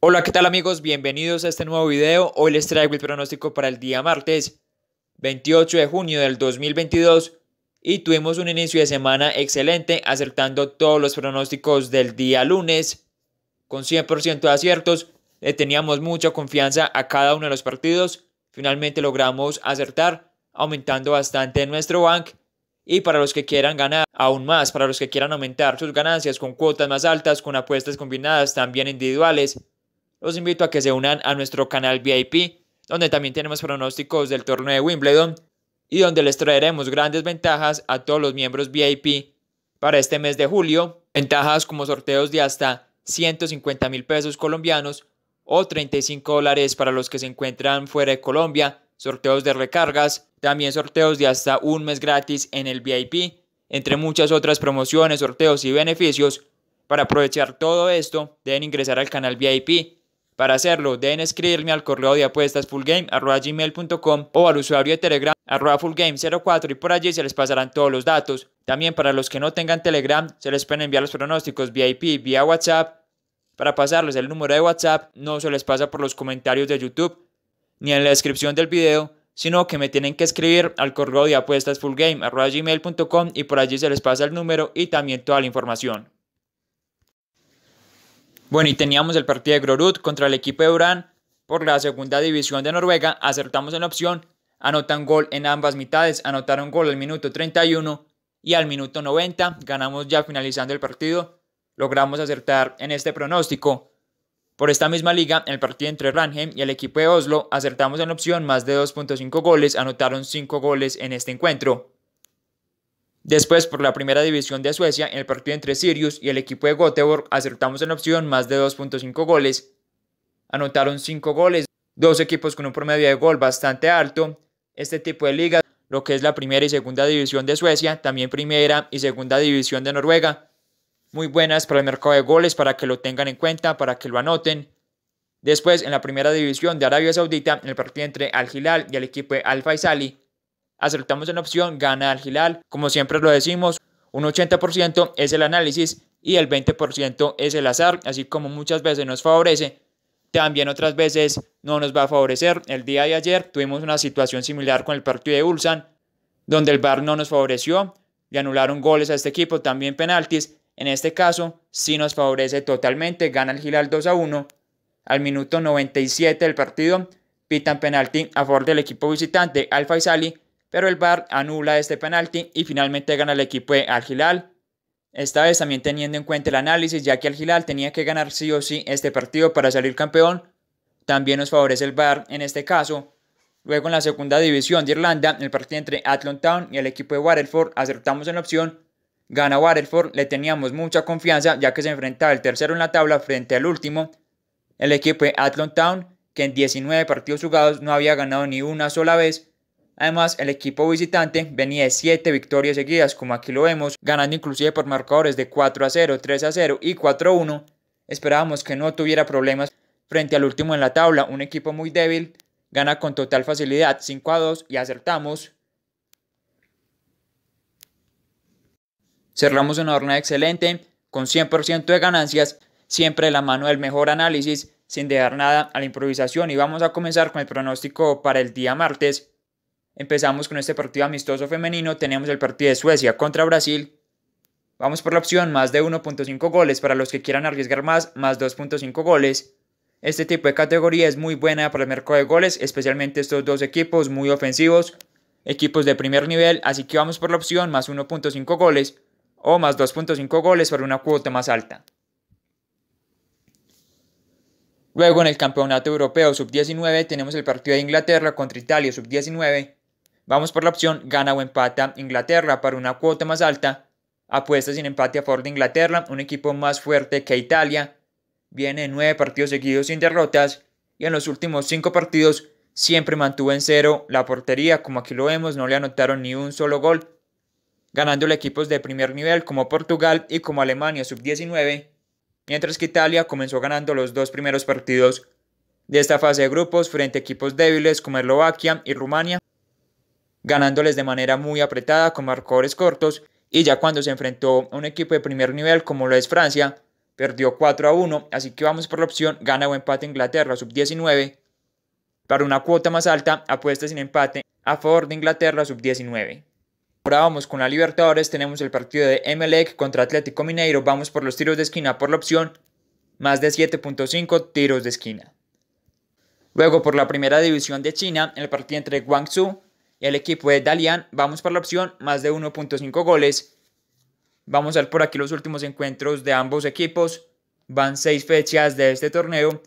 Hola, ¿qué tal amigos? Bienvenidos a este nuevo video. Hoy les traigo el pronóstico para el día martes 28 de junio del 2022 y tuvimos un inicio de semana excelente acertando todos los pronósticos del día lunes con 100% de aciertos. Le teníamos mucha confianza a cada uno de los partidos. Finalmente logramos acertar aumentando bastante nuestro bank y para los que quieran ganar aún más, para los que quieran aumentar sus ganancias con cuotas más altas, con apuestas combinadas, también individuales, los invito a que se unan a nuestro canal VIP, donde también tenemos pronósticos del torneo de Wimbledon y donde les traeremos grandes ventajas a todos los miembros VIP para este mes de julio, ventajas como sorteos de hasta 150 mil pesos colombianos o 35 dólares para los que se encuentran fuera de Colombia, sorteos de recargas, también sorteos de hasta un mes gratis en el VIP, entre muchas otras promociones, sorteos y beneficios. Para aprovechar todo esto, deben ingresar al canal VIP para hacerlo, deben escribirme al correo de apuestas fullgame.gmail.com o al usuario de Telegram fullgame04 y por allí se les pasarán todos los datos. También para los que no tengan Telegram, se les pueden enviar los pronósticos VIP vía WhatsApp. Para pasarles el número de WhatsApp, no se les pasa por los comentarios de YouTube ni en la descripción del video, sino que me tienen que escribir al correo de apuestas y por allí se les pasa el número y también toda la información. Bueno, y teníamos el partido de Grorud contra el equipo de Uran por la segunda división de Noruega. Acertamos en opción, anotan gol en ambas mitades, anotaron gol al minuto 31 y al minuto 90. Ganamos ya finalizando el partido, logramos acertar en este pronóstico. Por esta misma liga, el partido entre Ranheim y el equipo de Oslo, acertamos en la opción más de 2.5 goles, anotaron 5 goles en este encuentro. Después, por la primera división de Suecia, en el partido entre Sirius y el equipo de Göteborg, acertamos en opción más de 2.5 goles. Anotaron 5 goles, dos equipos con un promedio de gol bastante alto. Este tipo de ligas, lo que es la primera y segunda división de Suecia, también primera y segunda división de Noruega, muy buenas para el mercado de goles, para que lo tengan en cuenta, para que lo anoten. Después, en la primera división de Arabia Saudita, en el partido entre Al Hilal y el equipo de Al Faisali, Aceptamos la opción, gana al Gilal, Como siempre lo decimos, un 80% es el análisis y el 20% es el azar, así como muchas veces nos favorece, también otras veces no nos va a favorecer. El día de ayer tuvimos una situación similar con el partido de Ulsan, donde el VAR no nos favoreció, y anularon goles a este equipo, también penaltis. En este caso, sí nos favorece totalmente, gana el Gilal 2 a 1. Al minuto 97 del partido, pitan penalti a favor del equipo visitante, Alfa y Sali, pero el Bar anula este penalti y finalmente gana el equipo de Al Hilal. Esta vez también teniendo en cuenta el análisis, ya que Al Hilal tenía que ganar sí o sí este partido para salir campeón. También nos favorece el Bar en este caso. Luego en la segunda división de Irlanda, el partido entre Athlone y el equipo de Waterford, acertamos en la opción. Gana Waterford, le teníamos mucha confianza ya que se enfrentaba el tercero en la tabla frente al último. El equipo de Athlone que en 19 partidos jugados no había ganado ni una sola vez, Además, el equipo visitante venía de 7 victorias seguidas, como aquí lo vemos, ganando inclusive por marcadores de 4 a 0, 3 a 0 y 4 a 1. Esperábamos que no tuviera problemas frente al último en la tabla, un equipo muy débil, gana con total facilidad 5 a 2 y acertamos. Cerramos una jornada excelente, con 100% de ganancias, siempre la mano del mejor análisis, sin dejar nada a la improvisación y vamos a comenzar con el pronóstico para el día martes Empezamos con este partido amistoso femenino, tenemos el partido de Suecia contra Brasil. Vamos por la opción más de 1.5 goles para los que quieran arriesgar más, más 2.5 goles. Este tipo de categoría es muy buena para el mercado de goles, especialmente estos dos equipos muy ofensivos, equipos de primer nivel, así que vamos por la opción más 1.5 goles o más 2.5 goles para una cuota más alta. Luego en el Campeonato Europeo Sub-19 tenemos el partido de Inglaterra contra Italia Sub-19. Vamos por la opción gana o empata Inglaterra para una cuota más alta. Apuesta sin empate a favor de Inglaterra, un equipo más fuerte que Italia. Viene nueve partidos seguidos sin derrotas y en los últimos cinco partidos siempre mantuvo en cero la portería. Como aquí lo vemos, no le anotaron ni un solo gol. Ganándole equipos de primer nivel como Portugal y como Alemania sub-19, mientras que Italia comenzó ganando los dos primeros partidos de esta fase de grupos frente a equipos débiles como Eslovaquia y Rumania ganándoles de manera muy apretada con marcadores cortos y ya cuando se enfrentó a un equipo de primer nivel como lo es Francia, perdió 4 a 1, así que vamos por la opción gana o empate Inglaterra sub 19. Para una cuota más alta, apuesta sin empate a favor de Inglaterra sub 19. Ahora vamos con la Libertadores, tenemos el partido de Emelec contra Atlético Mineiro, vamos por los tiros de esquina por la opción más de 7.5 tiros de esquina. Luego por la primera división de China, el partido entre Guangzhou el equipo de Dalian. Vamos por la opción más de 1.5 goles. Vamos a ver por aquí los últimos encuentros de ambos equipos. Van seis fechas de este torneo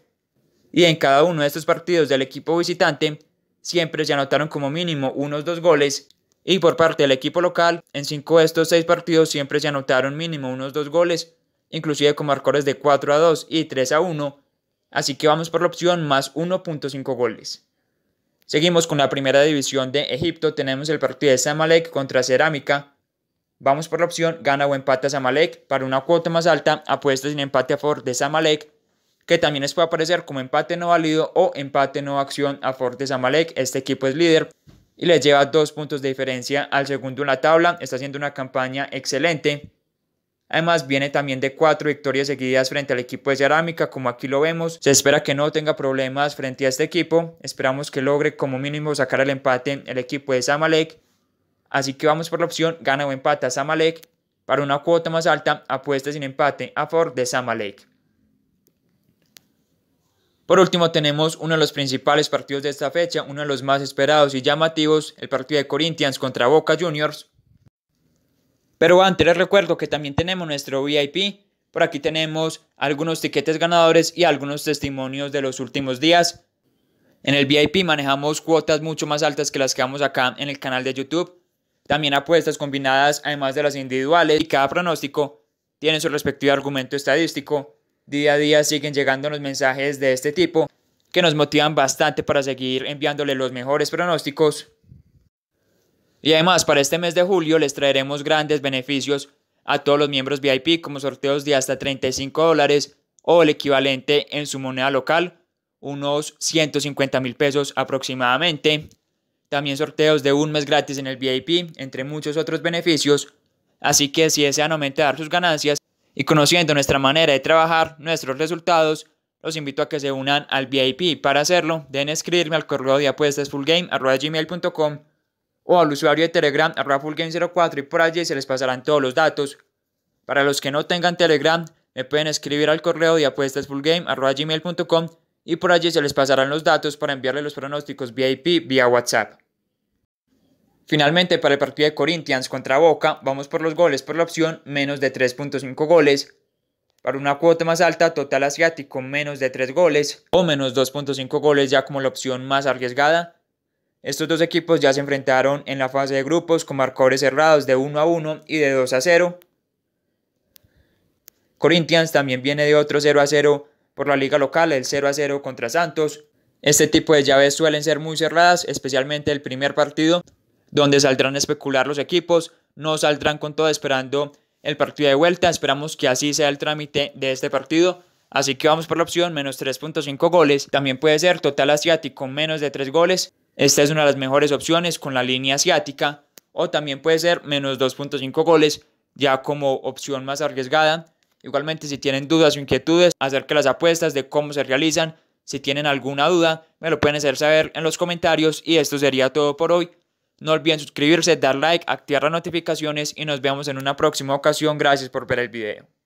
y en cada uno de estos partidos del equipo visitante siempre se anotaron como mínimo unos dos goles y por parte del equipo local en cinco de estos seis partidos siempre se anotaron mínimo unos dos goles, inclusive con marcadores de 4 a 2 y 3 a 1, así que vamos por la opción más 1.5 goles. Seguimos con la primera división de Egipto. Tenemos el partido de Samalek contra Cerámica. Vamos por la opción gana o empate a Samalek. Para una cuota más alta, apuestas en empate a favor de Samalek, que también les puede aparecer como empate no válido o empate no acción a favor de Samalek. Este equipo es líder y les lleva dos puntos de diferencia al segundo en la tabla. Está haciendo una campaña excelente. Además, viene también de cuatro victorias seguidas frente al equipo de Cerámica, como aquí lo vemos. Se espera que no tenga problemas frente a este equipo. Esperamos que logre como mínimo sacar el empate el equipo de Samalek. Así que vamos por la opción gana o a Samalek. Para una cuota más alta, apuesta sin empate a favor de Samalek. Por último tenemos uno de los principales partidos de esta fecha, uno de los más esperados y llamativos, el partido de Corinthians contra Boca Juniors, pero antes les recuerdo que también tenemos nuestro VIP. Por aquí tenemos algunos tiquetes ganadores y algunos testimonios de los últimos días. En el VIP manejamos cuotas mucho más altas que las que vamos acá en el canal de YouTube. También apuestas combinadas además de las individuales y cada pronóstico tiene su respectivo argumento estadístico. Día a día siguen llegando los mensajes de este tipo que nos motivan bastante para seguir enviándole los mejores pronósticos. Y además, para este mes de julio les traeremos grandes beneficios a todos los miembros VIP como sorteos de hasta 35 dólares o el equivalente en su moneda local, unos 150 mil pesos aproximadamente. También sorteos de un mes gratis en el VIP, entre muchos otros beneficios. Así que si desean aumentar sus ganancias y conociendo nuestra manera de trabajar, nuestros resultados, los invito a que se unan al VIP. Para hacerlo, deben escribirme al correo de apuestas fullgame.com o al usuario de Telegram fullgame 04 y por allí se les pasarán todos los datos. Para los que no tengan Telegram, me pueden escribir al correo de gmail.com y por allí se les pasarán los datos para enviarle los pronósticos VIP vía WhatsApp. Finalmente, para el partido de Corinthians contra Boca, vamos por los goles por la opción menos de 3.5 goles. Para una cuota más alta, total asiático menos de 3 goles o menos 2.5 goles ya como la opción más arriesgada. Estos dos equipos ya se enfrentaron en la fase de grupos con marcadores cerrados de 1 a 1 y de 2 a 0. Corinthians también viene de otro 0 a 0 por la liga local, el 0 a 0 contra Santos. Este tipo de llaves suelen ser muy cerradas, especialmente el primer partido, donde saldrán a especular los equipos, no saldrán con todo esperando el partido de vuelta. Esperamos que así sea el trámite de este partido. Así que vamos por la opción menos 3.5 goles. También puede ser total asiático menos de 3 goles. Esta es una de las mejores opciones con la línea asiática o también puede ser menos 2.5 goles ya como opción más arriesgada. Igualmente si tienen dudas o inquietudes acerca de las apuestas, de cómo se realizan, si tienen alguna duda, me lo pueden hacer saber en los comentarios y esto sería todo por hoy. No olviden suscribirse, dar like, activar las notificaciones y nos vemos en una próxima ocasión. Gracias por ver el video.